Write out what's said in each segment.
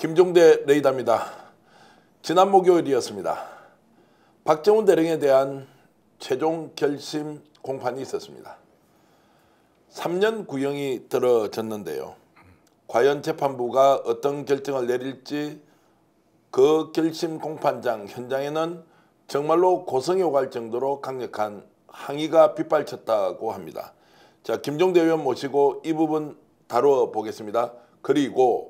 김종대 레이더입니다. 지난 목요일이었습니다. 박정훈 대령에 대한 최종 결심 공판이 있었습니다. 3년 구형이 들어졌는데요. 과연 재판부가 어떤 결정을 내릴지 그 결심 공판장 현장에는 정말로 고성이 오갈 정도로 강력한 항의가 빗발쳤다고 합니다. 자 김종대 의원 모시고 이 부분 다뤄 보겠습니다. 그리고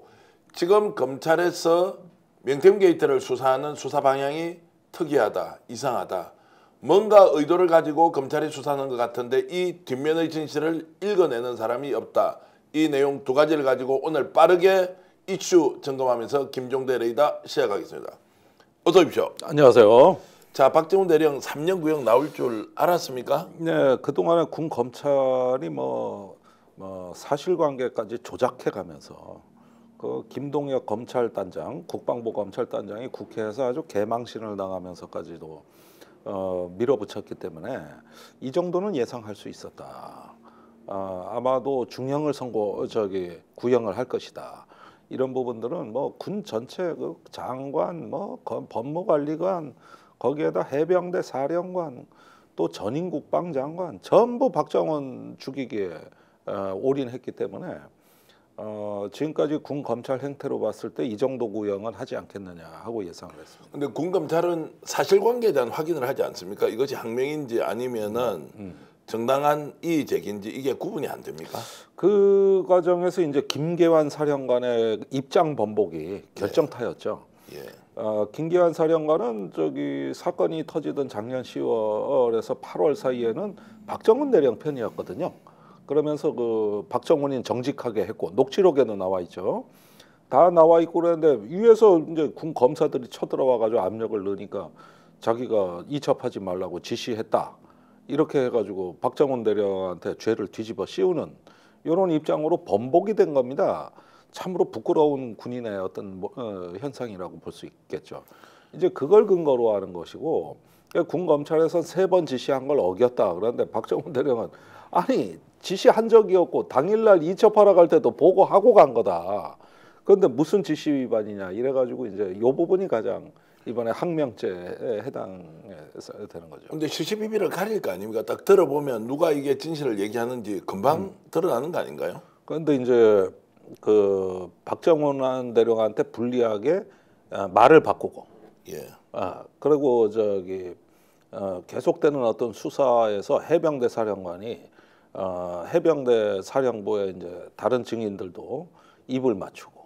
지금 검찰에서 명태균 게이트를 수사하는 수사 방향이 특이하다, 이상하다. 뭔가 의도를 가지고 검찰이 수사하는 것 같은데 이 뒷면의 진실을 읽어내는 사람이 없다. 이 내용 두 가지를 가지고 오늘 빠르게 이슈 점검하면서 김종대 레이다 시작하겠습니다. 어서 오십시오. 안녕하세요. 자, 박정훈 대령 3년 구형 나올 줄 알았습니까? 네, 그동안에 군 검찰이 뭐, 뭐 사실관계까지 조작해 가면서 그 김동혁 검찰단장, 국방부 검찰단장이 국회에서 아주 개망신을 당하면서까지도 어, 밀어붙였기 때문에 이 정도는 예상할 수 있었다. 어, 아마도 중형을 선고 어, 저기 구형을 할 것이다. 이런 부분들은 뭐 군 전체 그 장관, 뭐 법무관리관, 거기에다 해병대 사령관, 또 전인 국방장관 전부 박정원 죽이기에 어, 올인했기 때문에 어, 지금까지 군 검찰 행태로 봤을 때 이 정도 구형은 하지 않겠느냐 하고 예상을 했습니다. 근데 군 검찰은 사실관계에 대한 확인을 하지 않습니까? 이것이 항명인지 아니면은 음. 음. 정당한 이의제기인지 이게 구분이 안 됩니까? 그 과정에서 이제 김계환 사령관의 입장 번복이 네. 결정타였죠. 예. 어, 김기환 사령관은 저기 사건이 터지던 작년 10월에서 8월 사이에는 박정은 대령 편이었거든요. 그러면서 그 박정훈이 정직하게 했고 녹취록에도 나와 있죠. 다 나와 있고 그랬는데 위에서 이제 군 검사들이 쳐들어와 가지고 압력을 넣으니까 자기가 이첩하지 말라고 지시했다. 이렇게 해가지고 박정훈 대령한테 죄를 뒤집어 씌우는 이런 입장으로 번복이 된 겁니다. 참으로 부끄러운 군인의 어떤 뭐, 어, 현상이라고 볼 수 있겠죠. 이제 그걸 근거로 하는 것이고 군 검찰에서 세 번 지시한 걸 어겼다. 그런데 박정훈 대령은 아니 지시한 적이없고 당일날 이첩하러 갈 때도 보고하고 간 거다. 그런데 무슨 지시 위반이냐 이래가지고 이제 요 부분이 가장 이번에 항명죄에 해당해서 되는 거죠. 근데 CCTV를 가릴 거 아닙니까? 딱 들어보면 누가 이게 진실을 얘기하는지 금방 음. 드러나는 거 아닌가요? 그런데 이제 그 박정원 대령한테 불리하게 아, 말을 바꾸고, 예. 아 그리고 저기 어, 계속되는 어떤 수사에서 해병대 사령관이 어, 해병대 사령부의 이제 다른 증인들도 입을 맞추고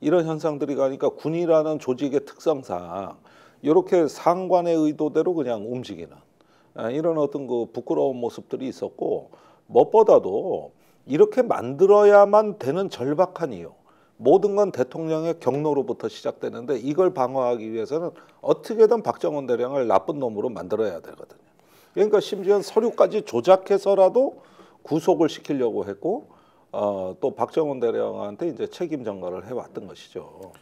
이런 현상들이 가니까 군이라는 조직의 특성상 이렇게 상관의 의도대로 그냥 움직이는 아, 이런 어떤 그 부끄러운 모습들이 있었고 무엇보다도 이렇게 만들어야만 되는 절박한 이유 모든 건 대통령의 경로로부터 시작되는데 이걸 방어하기 위해서는 어떻게든 박정원 대령을 나쁜 놈으로 만들어야 되거든요. 그러니까 심지어 서류까지 조작해서라도 구속을 시키려고 했고 어, 또 박정원 대령한테 이제 책임 전가를 해왔던 것이죠.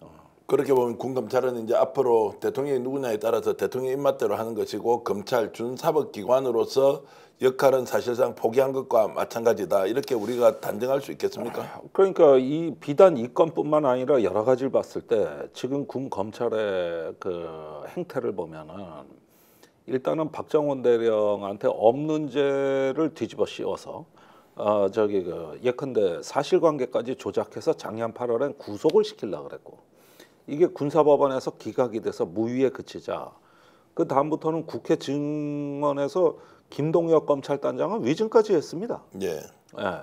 어. 그렇게 보면 군검찰은 이제 앞으로 대통령이 누구냐에 따라서 대통령 입맛대로 하는 것이고 검찰 준사법기관으로서 역할은 사실상 포기한 것과 마찬가지다 이렇게 우리가 단정할 수 있겠습니까? 아, 그러니까 이 비단 이 건뿐만 아니라 여러 가지를 봤을 때 지금 군 검찰의 그 행태를 보면은 일단은 박정원 대령한테 없는 죄를 뒤집어 씌워서 어, 저기 그 예컨대 사실관계까지 조작해서 작년 8월엔 구속을 시킬라 그랬고 이게 군사법원에서 기각이 돼서 무위에 그치자 그 다음부터는 국회 증언에서 김동혁 검찰단장은 위증까지 했습니다. 예. 예.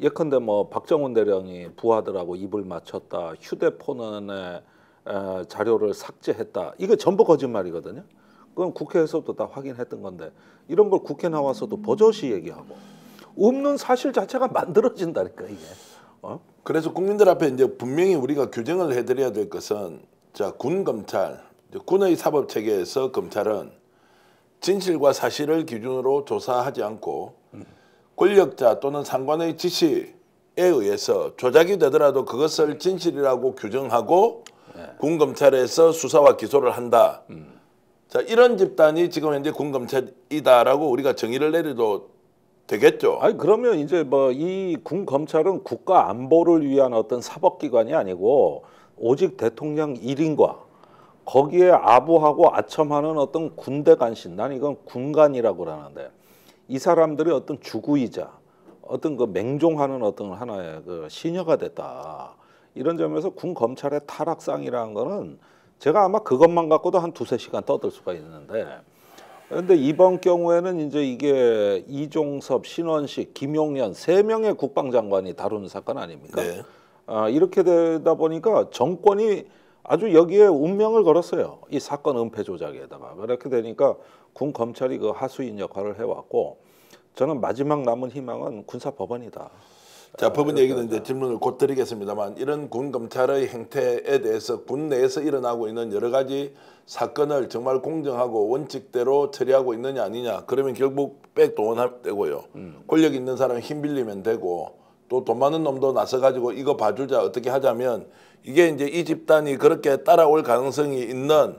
예컨대 뭐 박정훈 대령이 부하들하고 입을 맞췄다 휴대폰에 안 에, 자료를 삭제했다 이게 전부 거짓말이거든요. 그건 국회에서도 다 확인했던 건데 이런 걸 국회 나와서도 버젓이 얘기하고 없는 사실 자체가 만들어진다니까 이게. 어? 그래서 국민들 앞에 이제 분명히 우리가 규정을 해드려야 될 것은 자 군 검찰 군의 사법 체계에서 검찰은 진실과 사실을 기준으로 조사하지 않고 권력자 또는 상관의 지시에 의해서 조작이 되더라도 그것을 진실이라고 규정하고 네. 군검찰에서 수사와 기소를 한다. 음. 자, 이런 집단이 지금 현재 군검찰이다라고 우리가 정의를 내려도 되겠죠. 아니 그러면 이제 뭐 이군 검찰은 국가 안보를 위한 어떤 사법 기관이 아니고 오직 대통령 일인과 거기에 아부하고 아첨하는 어떤 군대 간신 난 이건 군간이라고 그는데이 사람들이 어떤 주구이자 어떤 그 맹종하는 어떤 하나의 그 신여가 됐다 이런 점에서 군 검찰의 타락상이라는 거는 제가 아마 그것만 갖고도 한 두세 시간 떠들 수가 있는데 그런데 이번 경우에는 이제 이게 이종섭, 신원식, 김용현 세 명의 국방장관이 다루는 사건 아닙니까? 네. 아, 이렇게 되다 보니까 정권이 아주 여기에 운명을 걸었어요. 이 사건 은폐 조작에다가 그렇게 되니까 군 검찰이 그 하수인 역할을 해왔고 저는 마지막 남은 희망은 군사 법원이다. 자, 법원 얘기는 이제 질문을 곧 드리겠습니다만 이런 군 검찰의 행태에 대해서 군 내에서 일어나고 있는 여러 가지 사건을 정말 공정하고 원칙대로 처리하고 있느냐 아니냐 그러면 결국 백동원되고요 음. 권력 있는 사람 힘 빌리면 되고 또 돈 많은 놈도 나서 가지고 이거 봐주자 어떻게 하자면 이게 이제 이 집단이 그렇게 따라올 가능성이 있는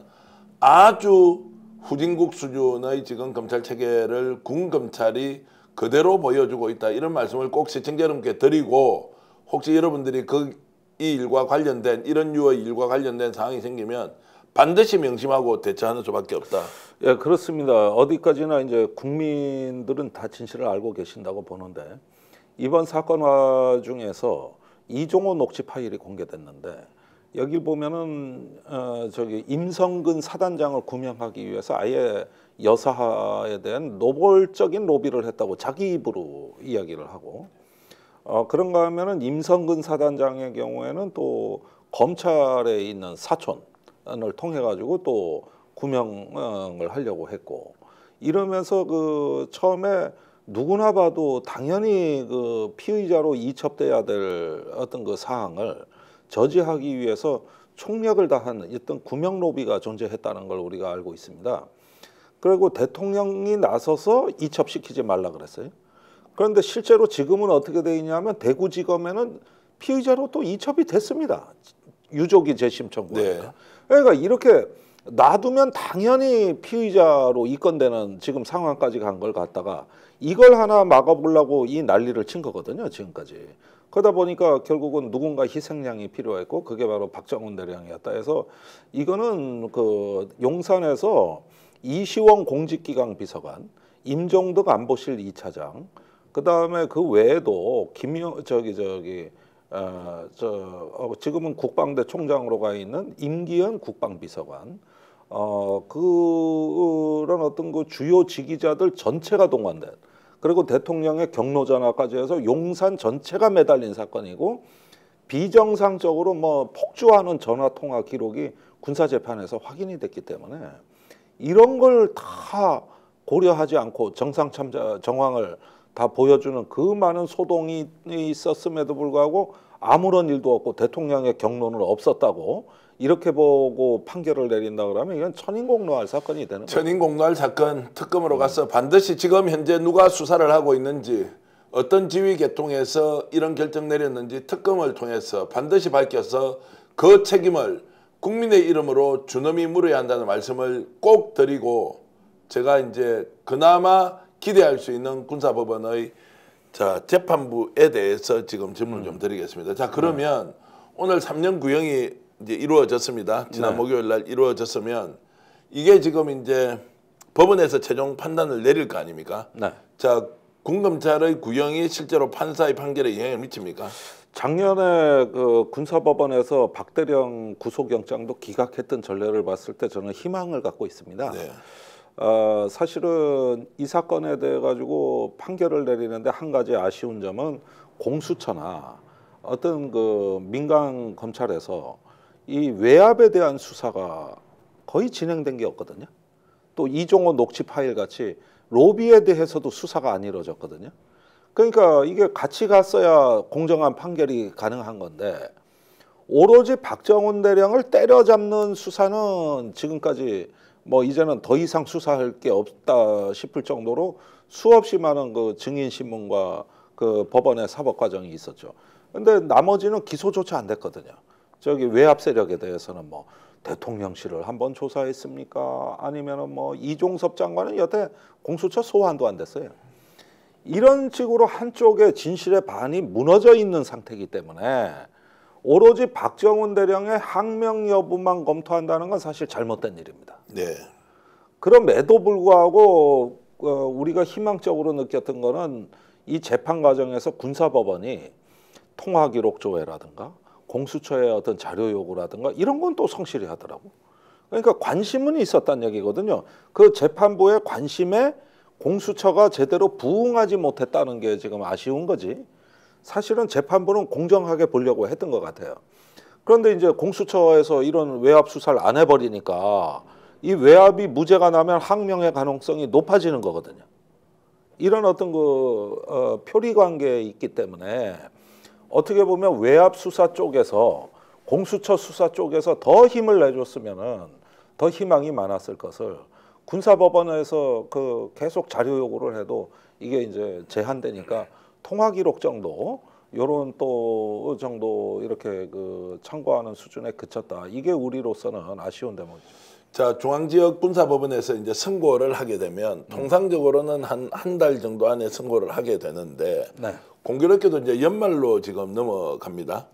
아주 후진국 수준의 지금 검찰 체계를 군 검찰이 그대로 보여주고 있다. 이런 말씀을 꼭 시청자 여러분께 드리고 혹시 여러분들이 그 이 일과 관련된 이런 유의 일과 관련된 상황이 생기면 반드시 명심하고 대처하는 수밖에 없다. 예, 그렇습니다. 어디까지나 이제 국민들은 다 진실을 알고 계신다고 보는데 이번 사건 와중에서 이종호 녹취 파일이 공개됐는데 여기 보면은 어, 저기 임성근 사단장을 구명하기 위해서 아예 여사에 대한 노골적인 로비를 했다고 자기 입으로 이야기를 하고 어, 그런가 하면은 임성근 사단장의 경우에는 또 검찰에 있는 사촌을 통해 가지고 또 구명을 하려고 했고 이러면서 그 처음에 누구나 봐도 당연히 그 피의자로 이첩돼야 될 어떤 그 사항을 저지하기 위해서 총력을 다한 어떤 구명 로비가 존재했다는 걸 우리가 알고 있습니다. 그리고 대통령이 나서서 이첩시키지 말라 그랬어요. 그런데 실제로 지금은 어떻게 되어 있냐면 대구지검에는 피의자로 또 이첩이 됐습니다. 유족이 재심 청구하니까. 네. 그러니까 이렇게 놔두면 당연히 피의자로 입건되는 지금 상황까지 간 걸 갖다가 이걸 하나 막아보려고 이 난리를 친 거거든요 지금까지 그러다 보니까 결국은 누군가 희생양이 필요했고 그게 바로 박정훈 대령이었다 해서 이거는 그 용산에서 이시원 공직기강 비서관, 임종덕 안보실 이차장 그다음에 그 외에도 김여 저기 저기 어, 저 어, 지금은 국방대 총장으로 가 있는 임기현 국방비서관 어, 그런 어떤 그 주요 지기자들 전체가 동원된 그리고 대통령의 경로 전화까지 해서 용산 전체가 매달린 사건이고 비정상적으로 뭐 폭주하는 전화 통화 기록이 군사 재판에서 확인이 됐기 때문에 이런 걸 다 고려하지 않고 정상 참자 정황을 다 보여주는 그 많은 소동이 있었음에도 불구하고 아무런 일도 없고 대통령의 경로는 없었다고 이렇게 보고 판결을 내린다 그러면 이건 천인공노할 사건이 되는 거예 천인공노할 사건 특검으로 네. 가서 반드시 지금 현재 누가 수사를 하고 있는지 어떤 지휘 계통에서 이런 결정 내렸는지 특검을 통해서 반드시 밝혀서 그 책임을 국민의 이름으로 주놈이 물어야 한다는 말씀을 꼭 드리고 제가 이제 그나마 기대할 수 있는 군사법원의 자 재판부에 대해서 지금 질문을 좀 드리겠습니다. 자 그러면 네. 오늘 3년 구형이 이제 이루어졌습니다. 지난 네. 목요일 날 이루어졌으면 이게 지금 이제 법원에서 최종 판단을 내릴 거 아닙니까? 네. 자 군검찰의 구형이 실제로 판사의 판결에 영향을 미칩니까? 작년에 그 군사법원에서 박대령 구속영장도 기각했던 전례를 봤을 때 저는 희망을 갖고 있습니다. 네. 어, 사실은 이 사건에 대해 가지고 판결을 내리는데 한 가지 아쉬운 점은 공수처나 어떤 그 민간 검찰에서 이 외압에 대한 수사가 거의 진행된 게 없거든요. 또 이종호 녹취 파일 같이 로비에 대해서도 수사가 안 이루어졌거든요. 그러니까 이게 같이 갔어야 공정한 판결이 가능한 건데 오로지 박정훈 대령을 때려잡는 수사는 지금까지 뭐 이제는 더 이상 수사할 게 없다 싶을 정도로 수없이 많은 그 증인 신문과 그 법원의 사법 과정이 있었죠. 근데 나머지는 기소조차 안 됐거든요. 저기 외압 세력에 대해서는 뭐 대통령실을 한번 조사했습니까? 아니면은 뭐 이종섭 장관은 여태 공수처 소환도 안 됐어요. 이런 식으로 한쪽에 진실의 반이 무너져 있는 상태이기 때문에 오로지 박정훈 대령의 항명 여부만 검토한다는 건 사실 잘못된 일입니다. 네. 그럼에도 불구하고 어, 우리가 희망적으로 느꼈던 거는 이 재판 과정에서 군사법원이 통화 기록 조회라든가 공수처의 어떤 자료 요구라든가 이런 건 또 성실히 하더라고. 그러니까 관심은 있었단 얘기거든요. 그 재판부의 관심에 공수처가 제대로 부응하지 못했다는 게 지금 아쉬운 거지 사실은 재판부는 공정하게 보려고 했던 것 같아요. 그런데 이제 공수처에서 이런 외압 수사를 안 해버리니까 이 외압이 무죄가 나면 항명의 가능성이 높아지는 거거든요. 이런 어떤 그 어, 표리 관계에 있기 때문에 어떻게 보면 외압 수사 쪽에서 공수처 수사 쪽에서 더 힘을 내줬으면은 더 희망이 많았을 것을 군사법원에서 그 계속 자료 요구를 해도 이게 이제 제한되니까 통화 기록 정도 요런 또 정도 이렇게 그참고하는 수준에 그쳤다. 이게 우리로서는 아쉬운 대목이죠. 자, 중앙지역 군사법원에서 이제 선고를 하게 되면 음. 통상적으로는 한 한 달 정도 안에 선고를 하게 되는데 네. 공교롭게도 이제 연말로 지금 넘어갑니다.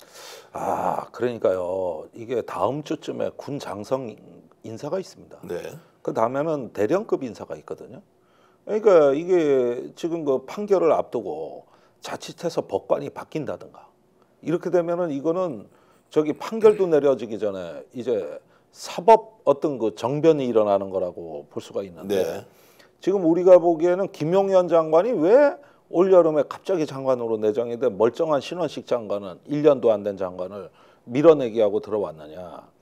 아, 그러니까요. 이게 다음 주쯤에 군 장성 인사가 있습니다. 네. 그 다음에는 대령급 인사가 있거든요. 그러니까 이게 지금 그 판결을 앞두고 자칫해서 법관이 바뀐다든가 이렇게 되면은 이거는 저기 판결도 내려지기 전에 이제 사법 어떤 그 정변이 일어나는 거라고 볼 수가 있는데 네. 지금 우리가 보기에는 김용현 장관이 왜 올여름에 갑자기 장관으로 내정이 돼 멀쩡한 신원식 장관은 1년도 안 된 장관을 밀어내기하고 들어왔느냐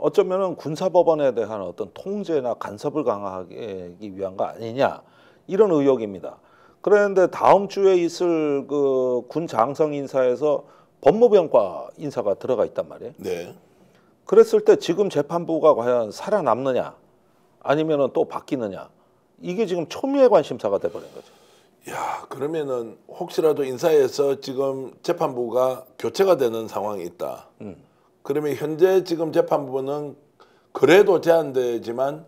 어쩌면 군사법원에 대한 어떤 통제나 간섭을 강화하기 위한 거 아니냐 이런 의혹입니다. 그런데 다음 주에 있을 그 군 장성 인사에서 법무병과 인사가 들어가 있단 말이에요. 네. 그랬을 때 지금 재판부가 과연 살아남느냐 아니면또 바뀌느냐 이게 지금 초미의 관심사가 돼버린 거죠. 야 그러면은 혹시라도 인사에서 지금 재판부가 교체가 되는 상황이 있다. 음. 그러면 현재 지금 재판부는 그래도 제한되지만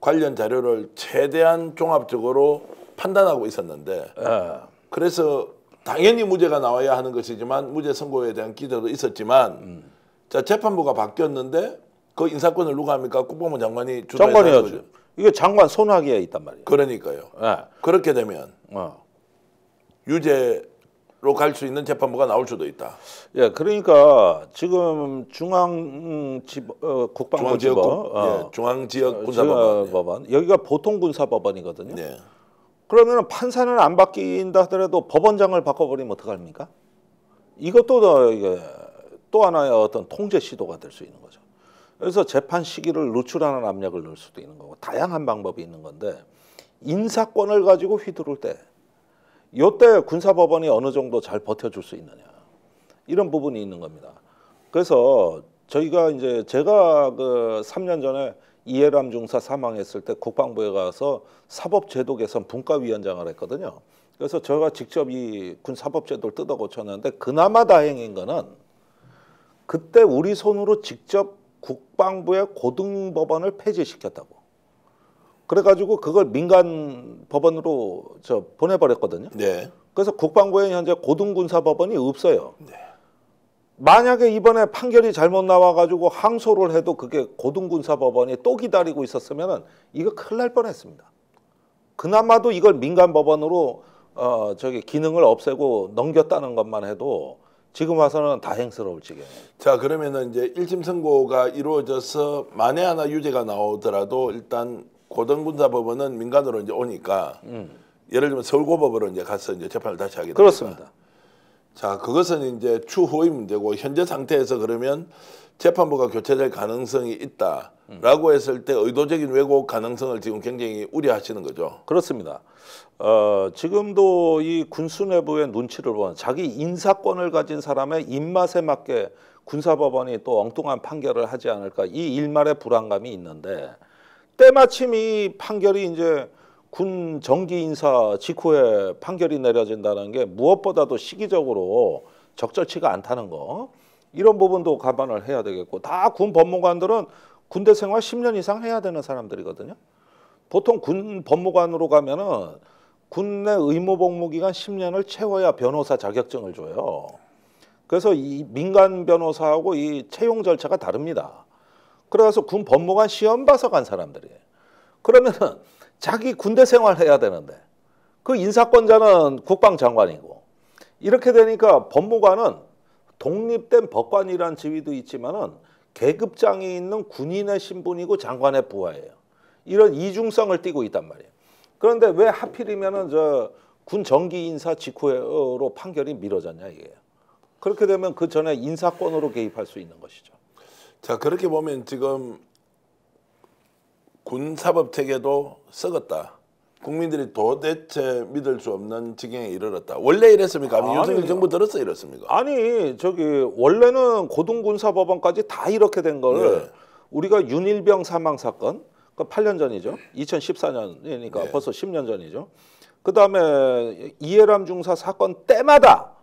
관련 자료를 최대한 종합적으로 판단하고 있었는데 예. 그래서 당연히 무죄가 나와야 하는 것이지만 무죄 선고에 대한 기대도 있었지만 음. 자 재판부가 바뀌었는데 그 인사권을 누가 합니까? 국방부 장관이 주 장관이었죠. 이게 장관 손아귀에 있단 말이에요. 그러니까요. 예. 그렇게 되면 어. 유죄 로갈수 있는 재판부가 나올 수도 있다. 예, 그러니까 지금 중앙지 어, 국방부지법 어, 예, 중앙지역 어, 군사법원 예. 여기가 보통 군사법원이거든요. 예. 네. 그러면 판사는 안 바뀐다 하더라도 법원장을 바꿔버리면 어떡합니까? 이것도 더, 이게 또 하나의 어떤 통제 시도가 될 수 있는 거죠. 그래서 재판 시기를 노출하는 압력을 넣을 수도 있는 거고 다양한 방법이 있는 건데 인사권을 가지고 휘두를 때 요때 군사법원이 어느 정도 잘 버텨줄 수 있느냐 이런 부분이 있는 겁니다. 그래서 저희가 이제 제가 그 3년 전에 이해람 중사 사망했을 때 국방부에 가서 사법제도 개선 분과위원장을 했거든요. 그래서 제가 직접 이 군사법제도를 뜯어 고쳤는데 그나마 다행인 거는 그때 우리 손으로 직접 국방부의 고등법원을 폐지시켰다고. 그래가지고 그걸 민간 법원으로 저 보내버렸거든요. 네. 그래서 국방부에 현재 고등군사법원이 없어요. 네. 만약에 이번에 판결이 잘못 나와가지고 항소를 해도 그게 고등군사법원이 또 기다리고 있었으면 이거 큰일 날 뻔했습니다. 그나마도 이걸 민간 법원으로 어 저기 기능을 없애고 넘겼다는 것만 해도 지금 와서는 다행스러울 지경이에요. 자 그러면은 이제 일심 선고가 이루어져서 만에 하나 유죄가 나오더라도 일단 고등군사법원은 민간으로 이제 오니까 음. 예를 들면 서울고법으로 이제 가서 이제 재판을 다시 하게 됩니다. 그렇습니다. 자 그것은 이제 추후의 문제고 현재 상태에서 그러면 재판부가 교체될 가능성이 있다라고 음. 했을 때 의도적인 왜곡 가능성을 지금 굉장히 우려하시는 거죠. 그렇습니다. 어, 지금도 이 군수 내부의 눈치를 보는 자기 인사권을 가진 사람의 입맛에 맞게 군사법원이 또 엉뚱한 판결을 하지 않을까 이 일말의 불안감이 있는데 때마침 이 판결이 이제 군 정기 인사 직후에 판결이 내려진다는 게 무엇보다도 시기적으로 적절치가 않다는 거 이런 부분도 감안을 해야 되겠고 다 군 법무관들은 군대 생활 10년 이상 해야 되는 사람들이거든요. 보통 군 법무관으로 가면은 군내 의무 복무 기간 10년을 채워야 변호사 자격증을 줘요. 그래서 이 민간 변호사하고 이 채용 절차가 다릅니다. 그래서 군 법무관 시험 봐서 간 사람들이에요. 그러면은 자기 군대 생활 해야 되는데 그 인사권자는 국방장관이고 이렇게 되니까 법무관은 독립된 법관이란 지위도 있지만은 계급장이 있는 군인의 신분이고 장관의 부하예요. 이런 이중성을 띠고 있단 말이에요. 그런데 왜 하필이면은 저 군 정기 인사 직후로 판결이 미뤄졌냐 이게. 그렇게 되면 그 전에 인사권으로 개입할 수 있는 것이죠. 자 그렇게 보면 지금 군사법 체계도 썩었다. 국민들이 도대체 믿을 수 없는 지경에 이르렀다. 원래 이랬습니까? 아니, 윤석열 정부 들었어 이랬습니까? 아니 저기 원래는 고등군사법원까지 다 이렇게 된걸 네. 예. 우리가 윤일병 사망 사건 그 8년 전이죠. 2014년이니까 그러니까 네. 예. 벌써 10년 전이죠. 그 다음에 이해람 중사 사건 때마다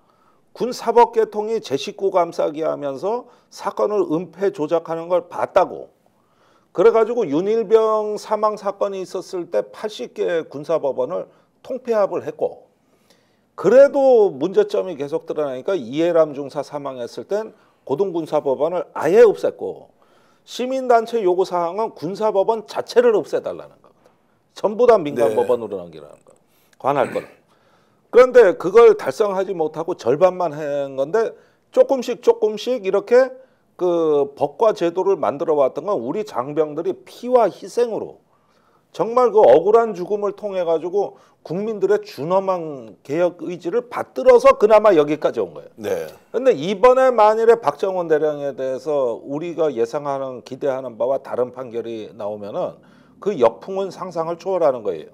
군 사법개통이 제 식구 감싸기 하면서 사건을 은폐 조작하는 걸 봤다고. 그래가지고 윤일병 사망 사건이 있었을 때 80개 군사법원을 통폐합을 했고 그래도 문제점이 계속 드러나니까 이해람 중사 사망했을 땐 고등군사법원을 아예 없앴고 시민단체 요구사항은 군사법원 자체를 없애달라는 겁니다. 전부 다 민간법원으로 네. 넘기라는 겁니다. 관할 건. 그런데 그걸 달성하지 못하고 절반만 한 건데 조금씩 조금씩 이렇게 그 법과 제도를 만들어 왔던 건 우리 장병들이 피와 희생으로 정말 그 억울한 죽음을 통해 가지고 국민들의 준엄한 개혁 의지를 받들어서 그나마 여기까지 온 거예요. 네. 근데 이번에 만일에 박정원 대령에 대해서 우리가 예상하는 기대하는 바와 다른 판결이 나오면은 그 역풍은 상상을 초월하는 거예요.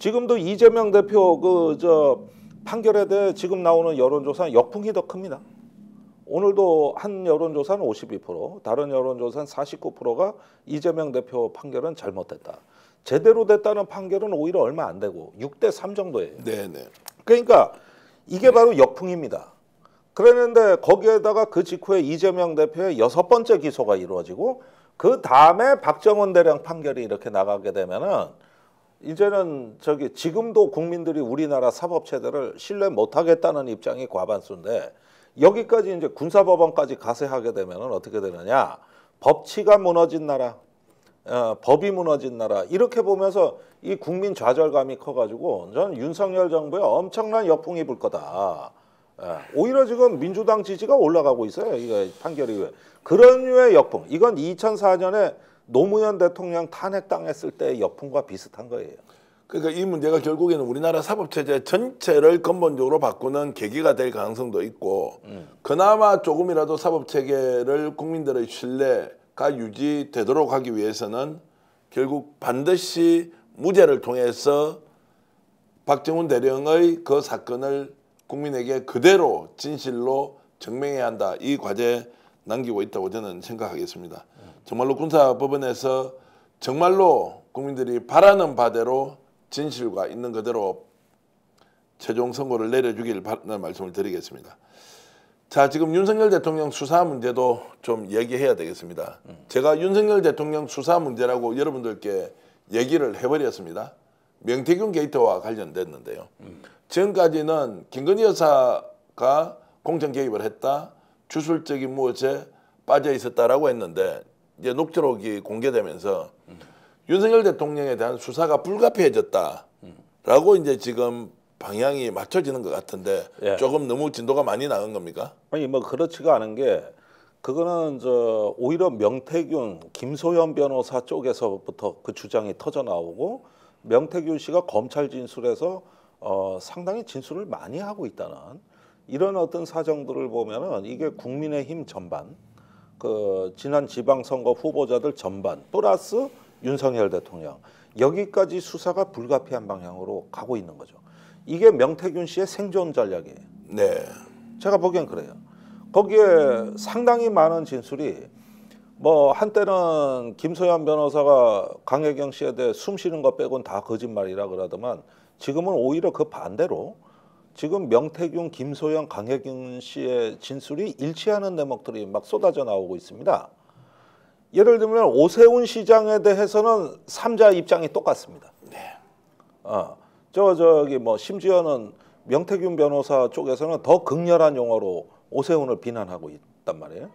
지금도 이재명 대표 그 저 판결에 대해 지금 나오는 여론조사 역풍이 더 큽니다. 오늘도 한 여론조사는 52%, 다른 여론조사는 49%가 이재명 대표 판결은 잘못됐다. 제대로 됐다는 판결은 오히려 얼마 안 되고 6대 3 정도예요. 네네. 네. 그러니까 이게 네. 바로 역풍입니다. 그랬는데 거기에다가 그 직후에 이재명 대표의 여섯 번째 기소가 이루어지고 그 다음에 박정원 대령 판결이 이렇게 나가게 되면은 이제는 저기 지금도 국민들이 우리나라 사법체제를 신뢰 못하겠다는 입장이 과반수인데 여기까지 이제 군사법원까지 가세하게 되면은 어떻게 되느냐 법치가 무너진 나라 어, 법이 무너진 나라 이렇게 보면서 이 국민 좌절감이 커가지고 전 윤석열 정부에 엄청난 역풍이 불 거다. 예, 오히려 지금 민주당 지지가 올라가고 있어요. 이거 판결이 후에 그런 류의 역풍. 이건 2004년에 노무현 대통령 탄핵당했을 때의 여풍과 비슷한 거예요. 그러니까 이 문제가 결국에는 우리나라 사법체제 전체를 근본적으로 바꾸는 계기가 될 가능성도 있고 음. 그나마 조금이라도 사법체계를 국민들의 신뢰가 유지되도록 하기 위해서는 결국 반드시 무죄를 통해서 박정훈 대령의 그 사건을 국민에게 그대로 진실로 증명해야 한다 이 과제 남기고 있다고 저는 생각하겠습니다. 정말로 군사법원에서 정말로 국민들이 바라는 바대로 진실과 있는 그대로 최종 선고를 내려주길 바라는 말씀을 드리겠습니다. 자 지금 윤석열 대통령 수사 문제도 좀 얘기해야 되겠습니다. 제가 윤석열 대통령 수사 문제라고 여러분들께 얘기를 해버렸습니다. 명태균 게이트와 관련됐는데요. 지금까지는 김건희 여사가 공천 개입을 했다. 주술적인 무엇에 빠져 있었다라고 했는데 이제 녹취록이 공개되면서 음. 윤석열 대통령에 대한 수사가 불가피해졌다라고 이제 지금 방향이 맞춰지는 것 같은데 예. 조금 너무 진도가 많이 나간 겁니까? 아니 뭐 그렇지가 않은 게 그거는 저 오히려 명태균, 김소현 변호사 쪽에서부터 그 주장이 터져 나오고 명태균 씨가 검찰 진술에서 어, 상당히 진술을 많이 하고 있다는 이런 어떤 사정들을 보면은 이게 국민의힘 전반 그 지난 지방선거 후보자들 전반 플러스 윤석열 대통령 여기까지 수사가 불가피한 방향으로 가고 있는 거죠. 이게 명태균 씨의 생존 전략이에요. 네. 제가 보기엔 그래요. 거기에 상당히 많은 진술이 뭐 한때는 김소연 변호사가 강혜경 씨에 대해 숨 쉬는 것 빼곤 다 거짓말이라 그러더만 지금은 오히려 그 반대로 지금 명태균, 김소영, 강혜균 씨의 진술이 일치하는 대목들이 막 쏟아져 나오고 있습니다. 예를 들면 오세훈 시장에 대해서는 삼자 입장이 똑같습니다. 네. 어, 저 저기 뭐 심지어는 명태균 변호사 쪽에서는 더 극렬한 용어로 오세훈을 비난하고 있단 말이에요.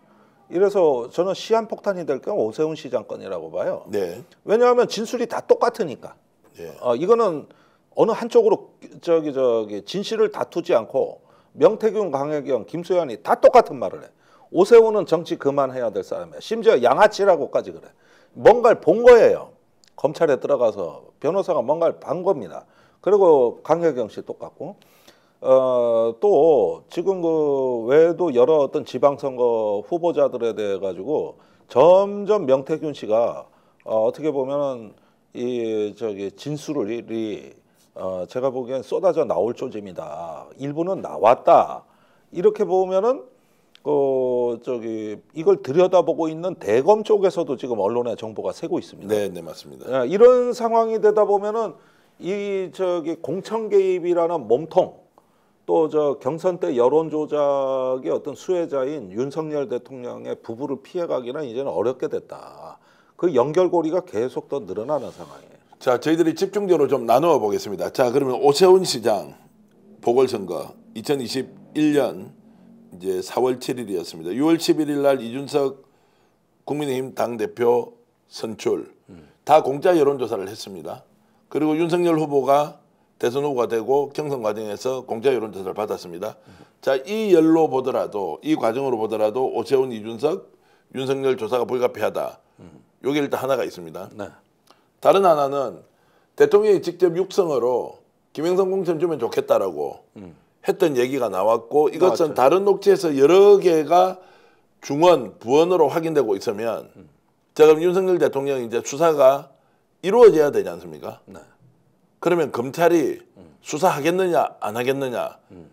이래서 저는 시한폭탄이 될 경우 오세훈 시장 건이라고 봐요. 네. 왜냐하면 진술이 다 똑같으니까. 네. 어, 이거는 어느 한쪽으로 저기 저기 진실을 다투지 않고 명태균, 강혜경, 김소연이 다 똑같은 말을 해. 오세훈은 정치 그만해야 될 사람이야. 심지어 양아치라고까지 그래. 뭔가를 본 거예요. 검찰에 들어가서 변호사가 뭔가를 반 겁니다. 그리고 강혜경 씨 똑같고. 어, 또 지금 그 외에도 여러 어떤 지방선거 후보자들에 대해 가지고 점점 명태균 씨가 어, 어떻게 보면은 이 저기 진술이 을 이, 어, 제가 보기엔 쏟아져 나올 조짐이다. 일부는 나왔다. 이렇게 보면은 그 저기 이걸 들여다보고 있는 대검 쪽에서도 지금 언론의 정보가 새고 있습니다. 네, 네 맞습니다. 예, 이런 상황이 되다 보면은 이 저기 공천 개입이라는 몸통 또 저 경선 때 여론 조작의 어떤 수혜자인 윤석열 대통령의 부부를 피해가기는 이제는 어렵게 됐다. 그 연결고리가 계속 더 늘어나는 상황이에요. 자, 저희들이 집중적으로 좀 나누어 보겠습니다. 자, 그러면 오세훈 시장 보궐선거 2021년 이제 4월 7일이었습니다. 6월 11일 날 이준석 국민의힘 당 대표 선출 다 공짜 여론조사를 했습니다. 그리고 윤석열 후보가 대선 후보가 되고 경선 과정에서 공짜 여론조사를 받았습니다. 자, 이 열로 보더라도 이 과정으로 보더라도 오세훈 이준석 윤석열 조사가 불가피하다. 요게 일단 하나가 있습니다. 네. 다른 하나는 대통령이 직접 육성으로 김영선 공천 주면 좋겠다라고 음. 했던 얘기가 나왔고 이것은 맞죠. 다른 녹취에서 여러 개가 중원 부원으로 확인되고 있으면 음. 지금 윤석열 대통령 이제 수사가 이루어져야 되지 않습니까? 네. 그러면 검찰이 음. 수사하겠느냐 안 하겠느냐 음.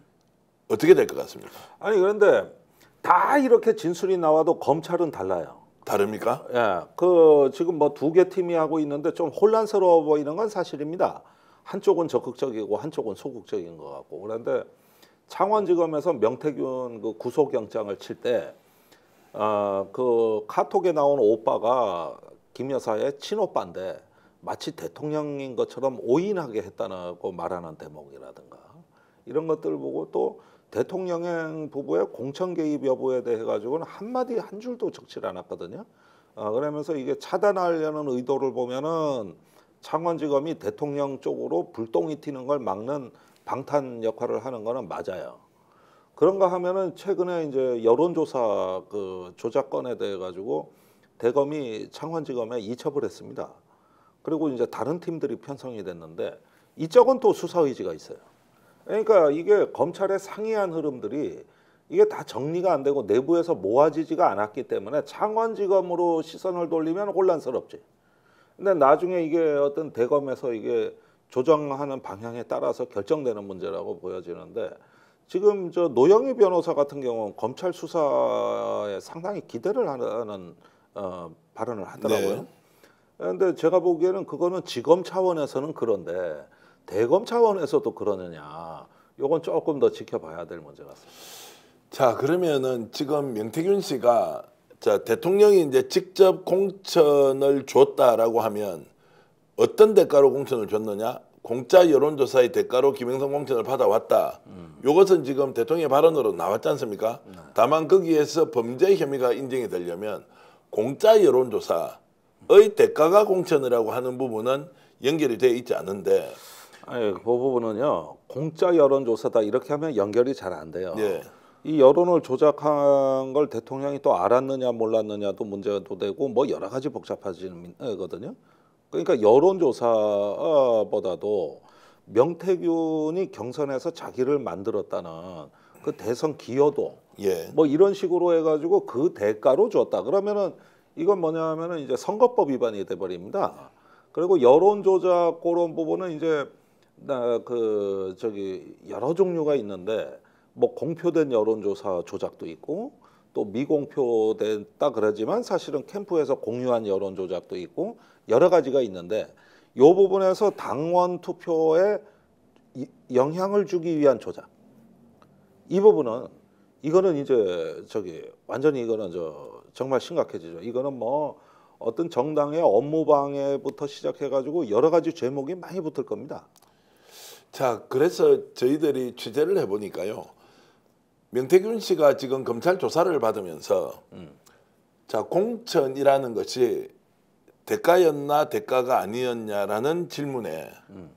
어떻게 될 것 같습니까? 아니 그런데 다 이렇게 진술이 나와도 검찰은 달라요. 다릅니까? 예. 그 지금 뭐 두 개 팀이 하고 있는데 좀 혼란스러워 보이는 건 사실입니다. 한쪽은 적극적이고 한쪽은 소극적인 것 같고 그런데 창원지검에서 명태균 그 구속영장을 칠때 어, 그 카톡에 나온 오빠가 김 여사의 친오빠인데 마치 대통령인 것처럼 오인하게 했다고 말하는 대목이라든가 이런 것들을 보고 또 대통령행 부부의 공천 개입 여부에 대해 가지고는 한마디 한 줄도 적질 않았거든요. 어, 그러면서 이게 차단하려는 의도를 보면은 창원지검이 대통령 쪽으로 불똥이 튀는 걸 막는 방탄 역할을 하는 거는 맞아요. 그런가 하면은 최근에 이제 여론조사 그 조작건에 대해 가지고 대검이 창원지검에 이첩을 했습니다. 그리고 이제 다른 팀들이 편성이 됐는데 이쪽은 또 수사 의지가 있어요. 그러니까 이게 검찰의 상이한 흐름들이 이게 다 정리가 안 되고 내부에서 모아지지가 않았기 때문에 창원지검으로 시선을 돌리면 혼란스럽지. 근데 나중에 이게 어떤 대검에서 이게 조정하는 방향에 따라서 결정되는 문제라고 보여지는데 지금 저 노영희 변호사 같은 경우는 검찰 수사에 상당히 기대를 하는 어, 발언을 하더라고요. 그런데 네. 제가 보기에는 그거는 지검 차원에서는 그런데 대검 차원에서도 그러느냐 요건 조금 더 지켜봐야 될 문제 같습니다. 자 그러면은 지금 명태균 씨가 자 대통령이 이제 직접 공천을 줬다라고 하면 어떤 대가로 공천을 줬느냐 공짜 여론조사의 대가로 김영선 공천을 받아왔다. 음. 이것은 지금 대통령의 발언으로 나왔지 않습니까? 네. 다만 거기에서 범죄 혐의가 인정이 되려면 공짜 여론조사의 대가가 공천이라고 하는 부분은 연결이 돼 있지 않은데 아니, 그 부분은요. 공짜 여론조사다 이렇게 하면 연결이 잘 안 돼요. 예. 이 여론을 조작한 걸 대통령이 또 알았느냐 몰랐느냐도 문제도 되고 뭐 여러 가지 복잡하지거든요. 어, 그러니까 여론조사보다도 명태균이 경선에서 자기를 만들었다는 그 대선 기여도 예. 뭐 이런 식으로 해가지고 그 대가로 줬다 그러면은 이건 뭐냐면은 하 이제 선거법 위반이 돼버립니다. 그리고 여론 조작 그런 부분은 이제 그 저기 여러 종류가 있는데 뭐 공표된 여론조사 조작도 있고 또 미공표됐다 그러지만 사실은 캠프에서 공유한 여론 조작도 있고 여러 가지가 있는데 이 부분에서 당원 투표에 영향을 주기 위한 조작 이 부분은 이거는 이제 저기 완전히 이거는 저 정말 심각해지죠. 이거는 뭐 어떤 정당의 업무 방해부터 시작해 가지고 여러 가지 제목이 많이 붙을 겁니다. 자, 그래서 저희들이 취재를 해보니까요. 명태균 씨가 지금 검찰 조사를 받으면서 음. 자 공천이라는 것이 대가였나 대가가 아니었냐라는 질문에 음.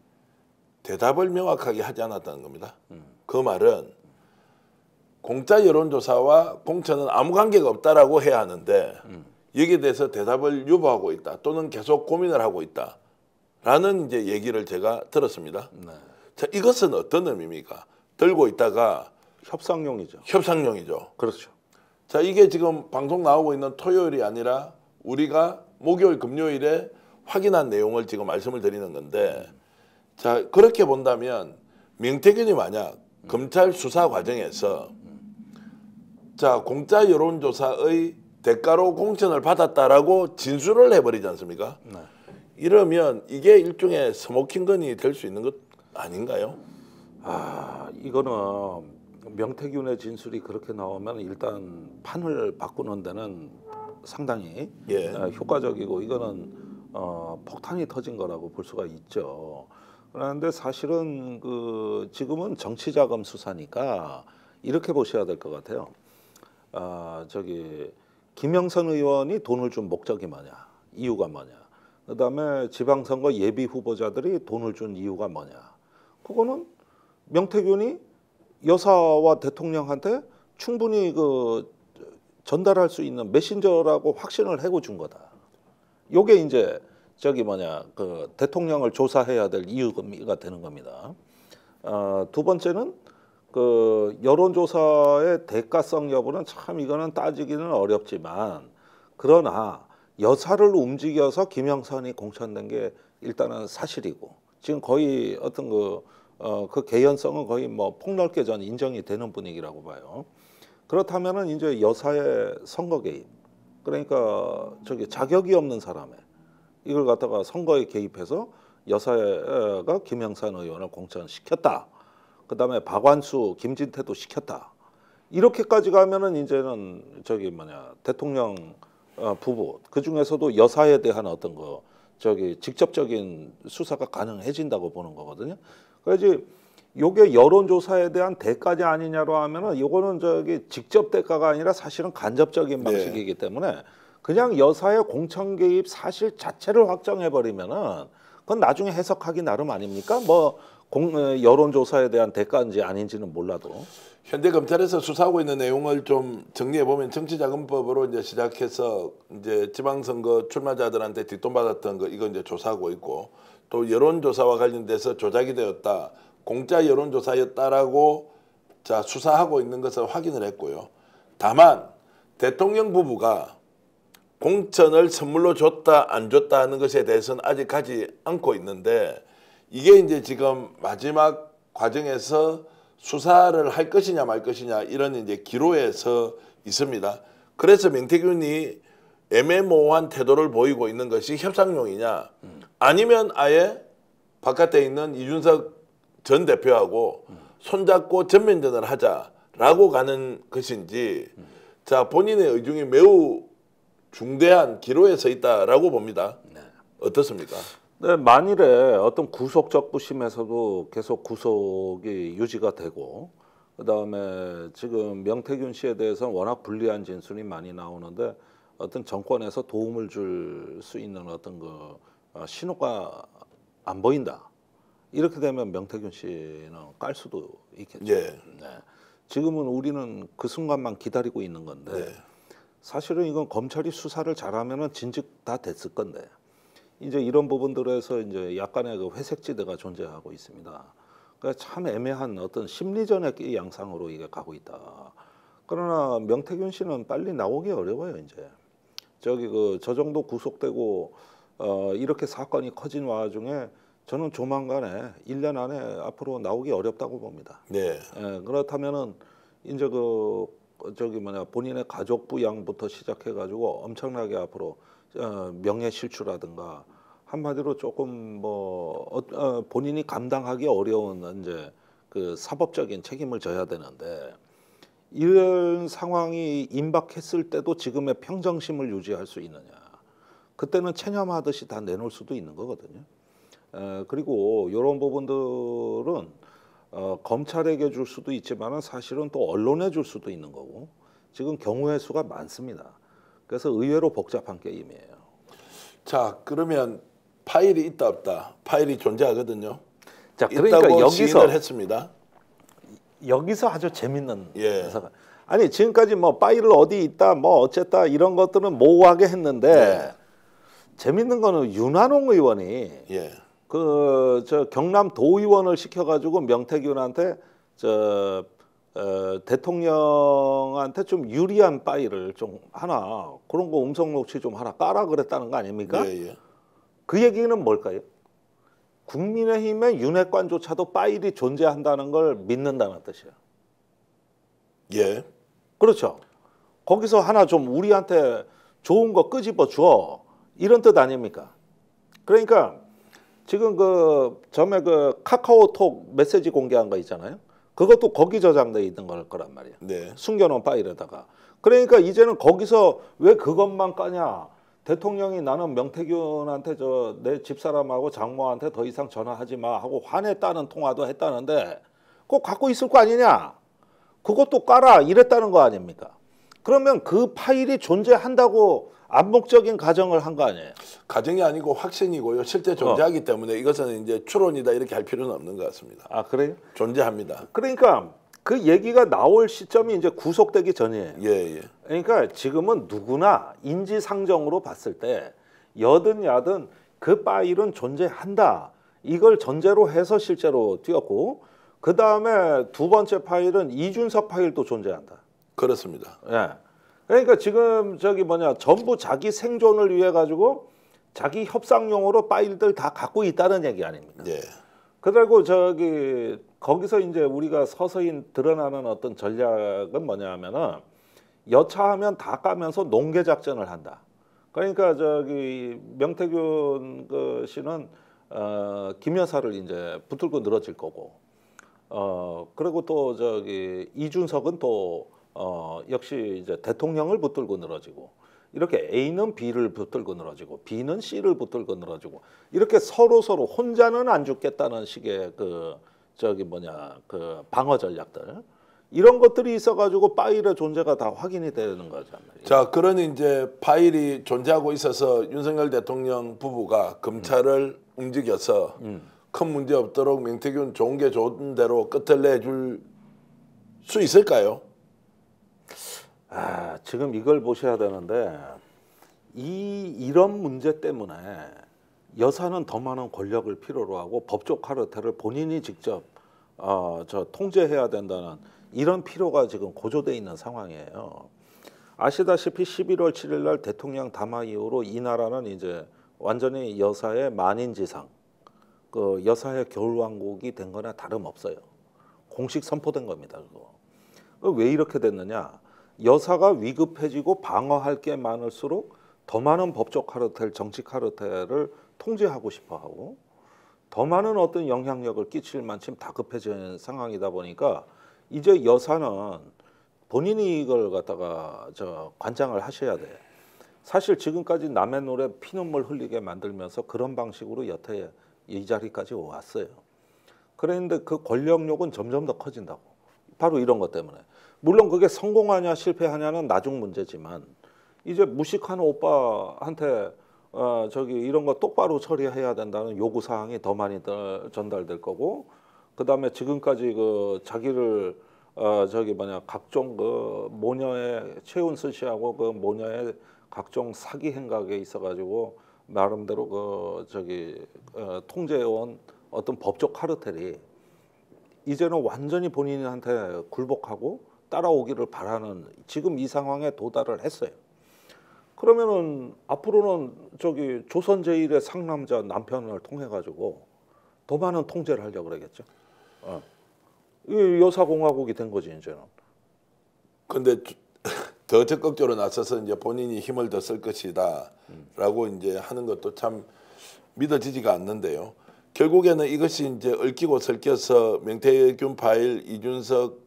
대답을 명확하게 하지 않았다는 겁니다. 음. 그 말은 공짜 여론조사와 공천은 아무 관계가 없다라고 해야 하는데 음. 여기에 대해서 대답을 유보하고 있다 또는 계속 고민을 하고 있다라는 이제 얘기를 제가 들었습니다. 네. 자, 이것은 어떤 의미입니까? 들고 있다가 협상용이죠. 협상용이죠. 그렇죠. 자, 이게 지금 방송 나오고 있는 토요일이 아니라 우리가 목요일, 금요일에 확인한 내용을 지금 말씀을 드리는 건데 자, 그렇게 본다면 명태균이 만약 검찰 수사 과정에서 자, 공짜 여론조사의 대가로 공천을 받았다라고 진술을 해버리지 않습니까? 네. 이러면 이게 일종의 스모킹건이 될 수 있는 것 아닌가요? 아 이거는 명태균의 진술이 그렇게 나오면 일단 판을 바꾸는 데는 상당히 예. 아, 효과적이고 이거는 어, 폭탄이 터진 거라고 볼 수가 있죠. 그런데 사실은 그 지금은 정치자금 수사니까 이렇게 보셔야 될 것 같아요. 아 저기 김영선 의원이 돈을 준 목적이 뭐냐, 이유가 뭐냐. 그다음에 지방선거 예비 후보자들이 돈을 준 이유가 뭐냐. 그거는 명태균이 여사와 대통령한테 충분히 그 전달할 수 있는 메신저라고 확신을 해고준 거다. 요게 이제 저기 뭐냐 그 대통령을 조사해야 될 이유가 되는 겁니다. 어, 두 번째는 그 여론조사의 대가성 여부는 참 이거는 따지기는 어렵지만 그러나 여사를 움직여서 김영선이 공천된 게 일단은 사실이고 지금 거의 어떤 그, 어, 그 개연성은 거의 뭐 폭넓게 전 인정이 되는 분위기라고 봐요. 그렇다면은 이제 여사의 선거 개입. 그러니까 저기 자격이 없는 사람에 이걸 갖다가 선거에 개입해서 여사가 김영산 의원을 공천시켰다. 그다음에 박완수, 김진태도 시켰다. 이렇게까지 가면은 이제는 저기 뭐냐 대통령 어, 부부 그 중에서도 여사에 대한 어떤 거그 저기 직접적인 수사가 가능해진다고 보는 거거든요. 그래서 요게 여론조사에 대한 대가지 아니냐로 하면은 요거는 저기 직접 대가가 아니라 사실은 간접적인 네. 방식이기 때문에 그냥 여사의 공천 개입 사실 자체를 확정해 버리면은 그건 나중에 해석하기 나름 아닙니까? 뭐 공, 어, 여론조사에 대한 대가인지 아닌지는 몰라도 현대 검찰에서 수사하고 있는 내용을 좀 정리해 보면 정치자금법으로 이제 시작해서 이제 지방선거 출마자들한테 뒷돈 받았던 거 이거 이제 조사하고 있고 또 여론조사와 관련돼서 조작이 되었다 공짜 여론조사였다라고 자 수사하고 있는 것을 확인을 했고요. 다만 대통령 부부가 공천을 선물로 줬다 안 줬다 하는 것에 대해서는 아직 가지 않고 있는데 이게 이제 지금 마지막 과정에서 수사를 할 것이냐 말 것이냐 이런 이제 기로에서 있습니다. 그래서 명태균이 애매모호한 태도를 보이고 있는 것이 협상용이냐 아니면 아예 바깥에 있는 이준석 전 대표하고 손잡고 전면전을 하자라고 가는 것인지 자 본인의 의중이 매우 중대한 기로에서 있다라고 봅니다. 네. 어떻습니까? 네, 만일에 어떤 구속 적부심에서도 계속 구속이 유지가 되고 그다음에 지금 명태균 씨에 대해서는 워낙 불리한 진술이 많이 나오는데 어떤 정권에서 도움을 줄 수 있는 어떤 그 어, 신호가 안 보인다. 이렇게 되면 명태균 씨는 깔 수도 있겠죠. 예. 네. 지금은 우리는 그 순간만 기다리고 있는 건데 네. 사실은 이건 검찰이 수사를 잘하면은 진즉 다 됐을 건데 이제 이런 부분들에서 이제 약간의 그 회색지대가 존재하고 있습니다. 그니까참 애매한 어떤 심리전의 양상으로 이게 가고 있다. 그러나 명태균 씨는 빨리 나오기 어려워요 이제. 저기 그 저 정도 구속되고 어, 이렇게 사건이 커진 와중에 저는 조만간에 1년 안에 앞으로 나오기 어렵다고 봅니다. 네. 예, 그렇다면은 이제 그 저기 뭐냐 본인의 가족 부양부터 시작해 가지고 엄청나게 앞으로 어, 명예 실추라든가 한마디로 조금 뭐 어, 어, 본인이 감당하기 어려운 이제 그 사법적인 책임을 져야 되는데 이런 상황이 임박했을 때도 지금의 평정심을 유지할 수 있느냐 그때는 체념하듯이 다 내놓을 수도 있는 거거든요. 에, 어, 그리고 이런 부분들은 어, 검찰에게 줄 수도 있지만 사실은 또 언론에 줄 수도 있는 거고 지금 경우의 수가 많습니다. 그래서 의외로 복잡한 게임이에요. 자 그러면 파일이 있다 없다 파일이 존재하거든요. 자 그러니까 여기서 했습니다. 여기서 아주 재밌는 예. 아니 지금까지 뭐 파일을 어디 있다 뭐 어쨌다 이런 것들은 모호하게 했는데 예. 재밌는 거는 윤한홍 의원이 예. 그저 경남 도의원을 시켜가지고 명태균한테 저 어, 대통령한테 좀 유리한 파일을 좀 하나 그런 거 음성 녹취 좀 하나 깔아 그랬다는 거 아닙니까? 예, 예. 그 얘기는 뭘까요? 국민의힘의 윤핵관조차도 파일이 존재한다는 걸 믿는다는 뜻이에요. 예. 그렇죠. 거기서 하나 좀 우리한테 좋은 거 끄집어 주어 이런 뜻 아닙니까? 그러니까 지금 그 전에 그 카카오톡 메시지 공개한 거 있잖아요. 그것도 거기 저장돼 있는걸 거란 말이야. 네. 숨겨놓은 파일에다가. 그러니까 이제는 거기서 왜 그것만 까냐? 대통령이 나는 명태균한테 저 내 집사람하고 장모한테 더 이상 전화하지 마 하고 화냈다는 통화도 했다는데 꼭 갖고 있을 거 아니냐? 그것도 까라 이랬다는 거 아닙니까? 그러면 그 파일이 존재한다고 암묵적인 가정을 한 거 아니에요? 가정이 아니고 확신이고요. 실제 어. 존재하기 어. 때문에 이것은 이제 추론이다 이렇게 할 필요는 없는 것 같습니다. 아 그래요? 존재합니다. 그러니까 그 얘기가 나올 시점이 이제 구속되기 전이에요. 예, 예. 그러니까 지금은 누구나 인지상정으로 봤을 때 여든 야든 그 파일은 존재한다. 이걸 전제로 해서 실제로 뛰었고 그 다음에 두 번째 파일은 이준석 파일도 존재한다. 그렇습니다. 예. 그러니까 지금 저기 뭐냐 전부 자기 생존을 위해 가지고 자기 협상용으로 파일들 다 갖고 있다는 얘기 아닙니까? 예. 그리고 저기 거기서 이제 우리가 서서히 드러나는 어떤 전략은 뭐냐면은 하 여차하면 다 까면서 농계 작전을 한다. 그러니까 저기 명태균 그 씨는 어, 김 여사를 이제 붙들고 늘어질 거고, 어 그리고 또 저기 이준석은 또 어, 역시 이제 대통령을 붙들고 늘어지고 이렇게 A는 B를 붙들고 늘어지고 B는 C를 붙들고 늘어지고 이렇게 서로 서로 혼자는 안 죽겠다는 식의 그 저기 뭐냐 그 방어 전략들 이런 것들이 있어가지고 파일의 존재가 다 확인이 되는 거잖아요 예. 자, 그런니 이제 파일이 존재하고 있어서 윤석열 대통령 부부가 검찰을 음. 움직여서 음. 큰 문제 없도록 명태균 좋은 게 좋은 대로 끝을 내줄 수 있을까요? 아, 지금 이걸 보셔야 되는데 이 이런 문제 때문에 여사는 더 많은 권력을 필요로 하고 법조 카르텔을 본인이 직접 어, 저 통제해야 된다는 이런 필요가 지금 고조돼 있는 상황이에요. 아시다시피 11월 7일 날 대통령 담화 이후로 이 나라는 이제 완전히 여사의 만인지상, 그 여사의 겨울왕국이 된 거나 다름없어요. 공식 선포된 겁니다. 그거. 어, 왜 이렇게 됐느냐? 여사가 위급해지고 방어할 게 많을수록 더 많은 법적 카르텔, 정치 카르텔을 통제하고 싶어 하고 더 많은 어떤 영향력을 끼칠 만큼 다급해진 상황이다 보니까 이제 여사는 본인이 이걸 갖다가 저 관장을 하셔야 돼. 사실 지금까지 남의 노래 피눈물 흘리게 만들면서 그런 방식으로 여태 이 자리까지 왔어요. 그런데 그 권력욕은 점점 더 커진다고. 바로 이런 것 때문에. 물론 그게 성공하냐 실패하냐는 나중 문제지만 이제 무식한 오빠한테 어, 저기 이런 거 똑바로 처리해야 된다는 요구 사항이 더 많이 전달될 거고 그다음에 지금까지 그 자기를 어, 저기 뭐냐 각종 그 모녀의 최은순 씨하고 그 모녀의 각종 사기 행각에 있어가지고 나름대로 그 저기 어, 통제해온 어떤 법적 카르텔이 이제는 완전히 본인한테 굴복하고 따라오기를 바라는 지금 이 상황에 도달을 했어요. 그러면은 앞으로는 저기 조선 제일의 상남자 남편을 통해 가지고 더 많은 통제를 하려고 그러겠죠. 어. 여사공화국이 된 거지 이제는. 근데 더 적극적으로 나서서 이제 본인이 힘을 더 쓸 것이다라고 음. 이제 하는 것도 참 믿어지지가 않는데요. 결국에는 이것이 이제 얽히고 설켜서 명태균 파일, 이준석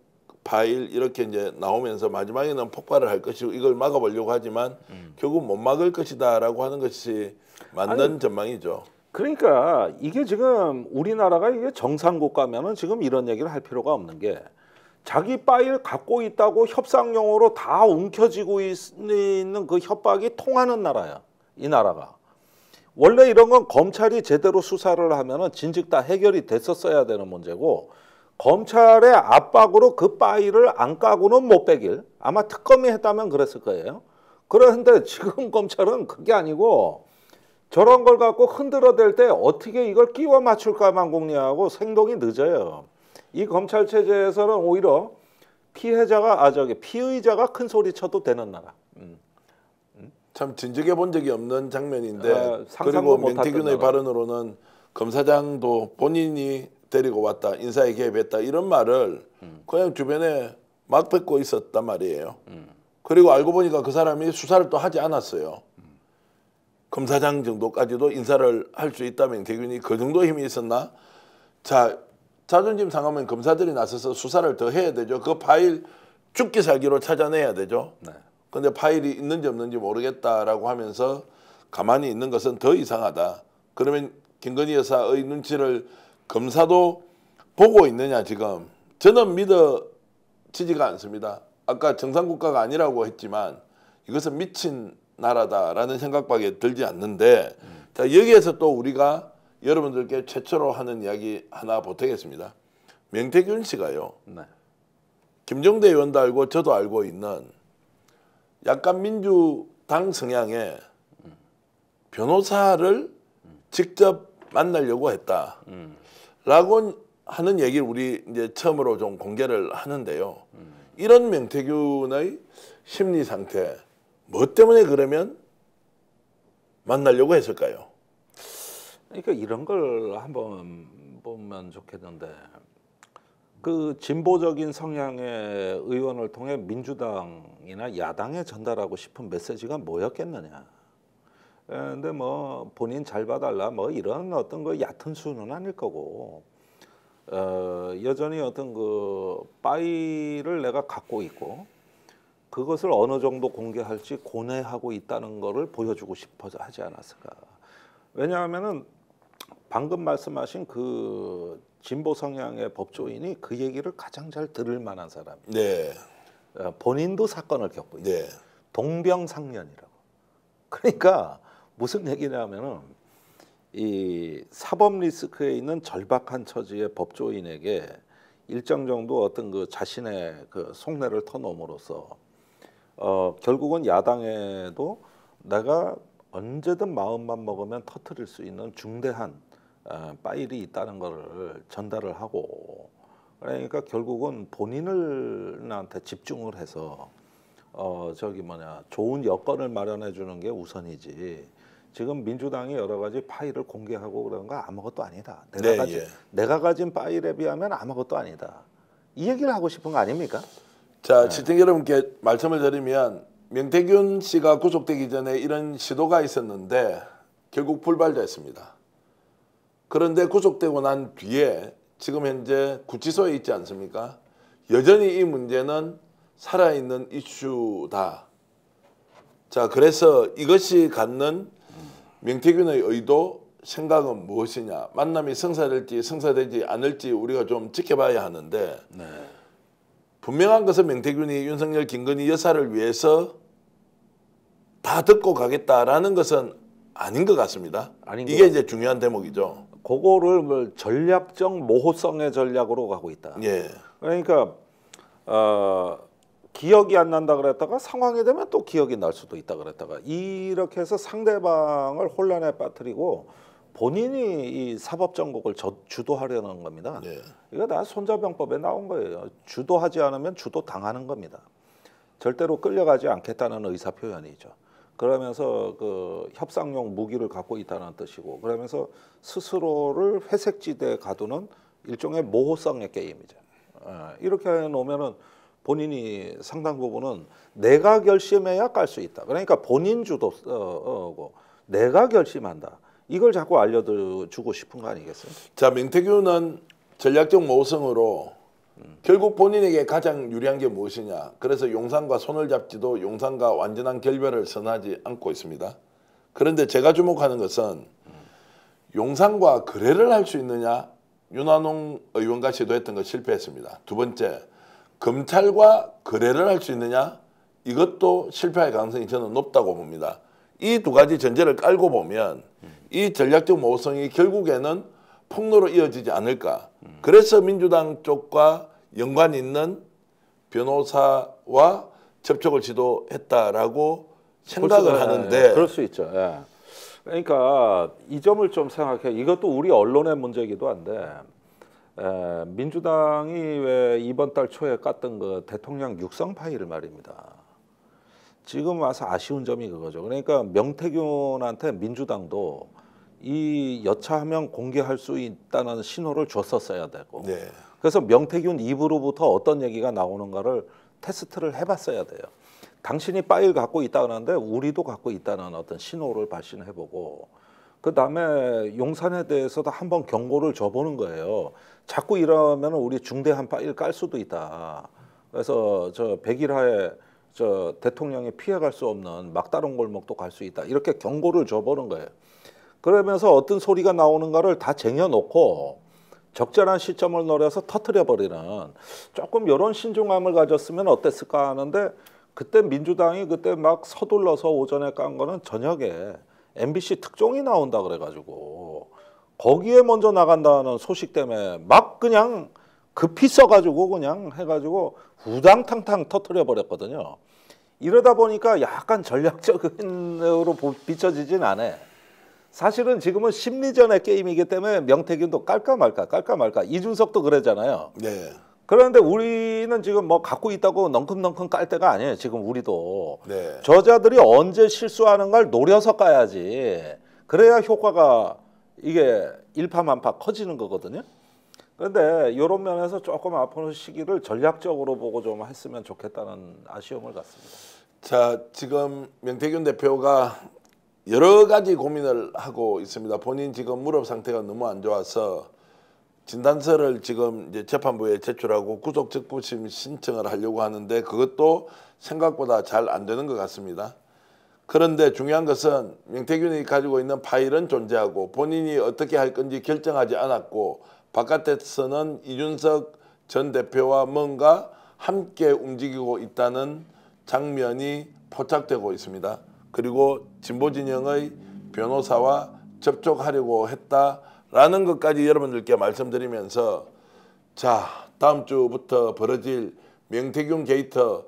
파일 이렇게 이제 나오면서 마지막에는 폭발을 할 것이고 이걸 막아보려고 하지만 음. 결국 못 막을 것이다라고 하는 것이 맞는 아니, 전망이죠. 그러니까 이게 지금 우리나라가 이게 정상국 가면은 지금 이런 얘기를 할 필요가 없는 게 자기 파일 갖고 있다고 협상용으로 다 움켜쥐고 있, 는그 협박이 통하는 나라야. 이 나라가. 원래 이런 건 검찰이 제대로 수사를 하면은 진즉 다 해결이 됐었어야 되는 문제고 검찰의 압박으로 그 파일을 안 까고는 못 빼길 아마 특검이 했다면 그랬을 거예요. 그런데 지금 검찰은 그게 아니고 저런 걸 갖고 흔들어댈 때 어떻게 이걸 끼워 맞출까만 궁리하고 생동이 늦어요. 이 검찰 체제에서는 오히려 피해자가 아 저기 피의자가 큰 소리 쳐도 되는 나라. 음. 참 진즉해 본 적이 없는 장면인데 어, 그리고 맹태균의 발언으로는 검사장도 본인이 데리고 왔다 인사에 개입했다 이런 말을 음. 그냥 주변에 막 뱉고 있었단 말이에요. 음. 그리고 알고 보니까 그 사람이 수사를 또 하지 않았어요. 음. 검사장 정도까지도 인사를 할 수 있다면 대균이 그 정도 힘이 있었나? 자 자존심 상하면 검사들이 나서서 수사를 더 해야 되죠. 그 파일 죽기 살기로 찾아내야 되죠. 네. 근데 파일이 있는지 없는지 모르겠다라고 하면서 가만히 있는 것은 더 이상하다. 그러면 김건희 여사의 눈치를 검사도 보고 있느냐 지금 저는 믿어지지가 않습니다. 아까 정상국가가 아니라고 했지만 이것은 미친 나라다라는 생각밖에 들지 않는데 음. 자 여기에서 또 우리가 여러분들께 최초로 하는 이야기 하나 보태겠습니다. 명태균 씨가요. 네. 김종대 의원도 알고 저도 알고 있는 약간 민주당 성향에 변호사를 직접 만나려고 했다라고 하는 얘기를 우리 이제 처음으로 좀 공개를 하는데요. 이런 명태균의 심리 상태 뭐 때문에 그러면 만나려고 했을까요? 그러니까 이런 걸 한번 보면 좋겠는데 그 진보적인 성향의 의원을 통해 민주당이나 야당에 전달하고 싶은 메시지가 뭐였겠느냐. 근데 뭐 본인 잘 봐달라 뭐 이런 어떤 거 얕은 수는 아닐 거고 어, 여전히 어떤 그 파일을 내가 갖고 있고 그것을 어느 정도 공개할지 고뇌하고 있다는 거를 보여주고 싶어서 하지 않았을까. 왜냐하면은 방금 말씀하신 그 진보 성향의 법조인이 그 얘기를 가장 잘 들을 만한 사람이에요. 네. 어, 본인도 사건을 겪고 있어요. 네. 동병상련이라고. 그러니까 무슨 얘기냐면은 이 사법 리스크에 있는 절박한 처지의 법조인에게 일정 정도 어떤 그 자신의 그 속내를 터넘으로써 어 결국은 야당에도 내가 언제든 마음만 먹으면 터트릴 수 있는 중대한 어, 파일이 있다는 것을 전달을 하고 그러니까 결국은 본인을한테 나 집중을 해서 어 저기 뭐냐 좋은 여건을 마련해 주는 게 우선이지 지금 민주당이 여러 가지 파일을 공개하고 그런 거 아무것도 아니다. 내가 네, 가진 예. 내가 가진 파일에 비하면 아무것도 아니다. 이 얘기를 하고 싶은 거 아닙니까? 자, 시청 네. 여러분께 말씀을 드리면 명태균 씨가 구속되기 전에 이런 시도가 있었는데 결국 불발됐습니다. 그런데 구속되고 난 뒤에 지금 현재 구치소에 있지 않습니까? 여전히 이 문제는 살아있는 이슈다. 자, 그래서 이것이 갖는 명태균의 의도, 생각은 무엇이냐? 만남이 성사될지 성사되지 않을지 우리가 좀 지켜봐야 하는데 네. 분명한 것은 명태균이 윤석열, 김건희 여사를 위해서 다 듣고 가겠다라는 것은 아닌 것 같습니다. 아닌 이게 이제 중요한 대목이죠. 그거를 뭐 전략적 모호성의 전략으로 가고 있다. 예. 그러니까 어, 기억이 안 난다 그랬다가 상황이 되면 또 기억이 날 수도 있다 그랬다가 이렇게 해서 상대방을 혼란에 빠뜨리고 본인이 이 사법 정국을 저, 주도하려는 겁니다. 예. 이거 다 손자병법에 나온 거예요. 주도하지 않으면 주도 당하는 겁니다. 절대로 끌려가지 않겠다는 의사 표현이죠. 그러면서 그 협상용 무기를 갖고 있다는 뜻이고 그러면서 스스로를 회색지대에 가두는 일종의 모호성의 게임이죠. 예, 이렇게 놓으면은 본인이 상당 부분은 내가 결심해야 깔수 있다. 그러니까 본인 주도고 어, 어, 내가 결심한다. 이걸 자꾸 알려주고 싶은 거 아니겠어요? 자, 민태균은 전략적 모성으로 결국 본인에게 가장 유리한 게 무엇이냐. 그래서 용산과 손을 잡지도 용산과 완전한 결별을 선하지 않고 있습니다. 그런데 제가 주목하는 것은 용산과 거래를 할 수 있느냐. 윤한홍 의원과 시도했던 거 실패했습니다. 두 번째, 검찰과 거래를 할 수 있느냐. 이것도 실패할 가능성이 저는 높다고 봅니다. 이 두 가지 전제를 깔고 보면 이 전략적 모호성이 결국에는 폭로로 이어지지 않을까. 그래서 민주당 쪽과 연관 있는 변호사와 접촉을 지도했다라고 생각을 수, 하는데 예, 그럴 수 있죠. 예. 그러니까 이 점을 좀 생각해. 이것도 우리 언론의 문제이기도 한데 에, 예, 민주당이 왜 이번 달 초에 깠던 그 대통령 육성 파일을 말입니다. 지금 와서 아쉬운 점이 그거죠. 그러니까 명태균한테 민주당도 이 여차하면 공개할 수 있다는 신호를 줬었어야 되고 네. 그래서 명태균 입으로부터 어떤 얘기가 나오는가를 테스트를 해봤어야 돼요. 당신이 파일 갖고 있다 그러는데 우리도 갖고 있다는 어떤 신호를 발신해보고 그 다음에 용산에 대해서도 한번 경고를 줘보는 거예요. 자꾸 이러면 우리 중대한 파일 깔 수도 있다. 그래서 저 백일하에 저 대통령이 피해갈 수 없는 막다른 골목도 갈 수 있다. 이렇게 경고를 줘보는 거예요. 그러면서 어떤 소리가 나오는가를 다 쟁여놓고 적절한 시점을 노려서 터트려 버리는 조금 이런 신중함을 가졌으면 어땠을까 하는데 그때 민주당이 그때 막 서둘러서 오전에 깐 거는 저녁에 MBC 특종이 나온다 그래가지고 거기에 먼저 나간다는 소식 때문에 막 그냥 급히 써가지고 그냥 해가지고 우당탕탕 터트려 버렸거든요. 이러다 보니까 약간 전략적인으로 비춰지진 않아요. 사실은 지금은 심리전의 게임이기 때문에 명태균도 깔까 말까 깔까 말까 이준석도 그러잖아요. 네. 그런데 우리는 지금 뭐 갖고 있다고 넝큼넝큼 깔 때가 아니에요. 지금 우리도 네. 저자들이 언제 실수하는 걸 노려서 까야지. 그래야 효과가 이게 일파만파 커지는 거거든요. 그런데 이런 면에서 조금 앞으로 시기를 전략적으로 보고 좀 했으면 좋겠다는 아쉬움을 갖습니다. 자 지금 명태균 대표가 여러 가지 고민을 하고 있습니다. 본인 지금 무릎 상태가 너무 안 좋아서 진단서를 지금 이제 재판부에 제출하고 구속 적부심 신청을 하려고 하는데 그것도 생각보다 잘 안 되는 것 같습니다. 그런데 중요한 것은 명태균이 가지고 있는 파일은 존재하고 본인이 어떻게 할 건지 결정하지 않았고 바깥에서는 이준석 전 대표와 뭔가 함께 움직이고 있다는 장면이 포착되고 있습니다. 그리고 진보 진영의 변호사와 접촉하려고 했다라는 것까지 여러분들께 말씀드리면서 자 다음 주부터 벌어질 명태균 게이터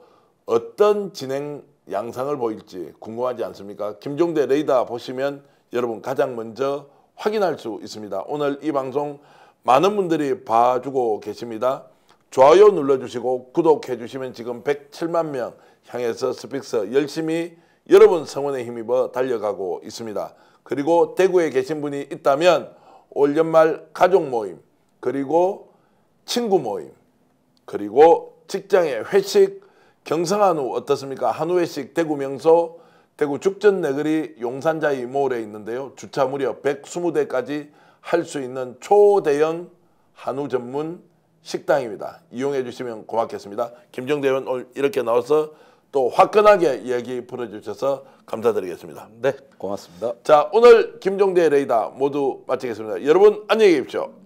어떤 진행 양상을 보일지 궁금하지 않습니까? 김종대 레이더 보시면 여러분 가장 먼저 확인할 수 있습니다. 오늘 이 방송 많은 분들이 봐주고 계십니다. 좋아요 눌러주시고 구독해 주시면 지금 107만 명 향해서 스픽스 열심히 여러분 성원에 힘입어 뭐 달려가고 있습니다. 그리고 대구에 계신 분이 있다면 올 연말 가족 모임 그리고 친구 모임 그리고 직장의 회식 경상 한우 어떻습니까? 한우 회식 대구 명소 대구 죽전 내거리 용산자이 몰에 있는데요. 주차 무려 120대까지 할 수 있는 초대형 한우 전문 식당입니다. 이용해 주시면 고맙겠습니다. 김정대 의원 오늘 이렇게 나와서 또 화끈하게 이야기 풀어주셔서 감사드리겠습니다. 네, 고맙습니다. 자, 오늘 김종대 레이다 모두 마치겠습니다. 여러분 안녕히 계십시오.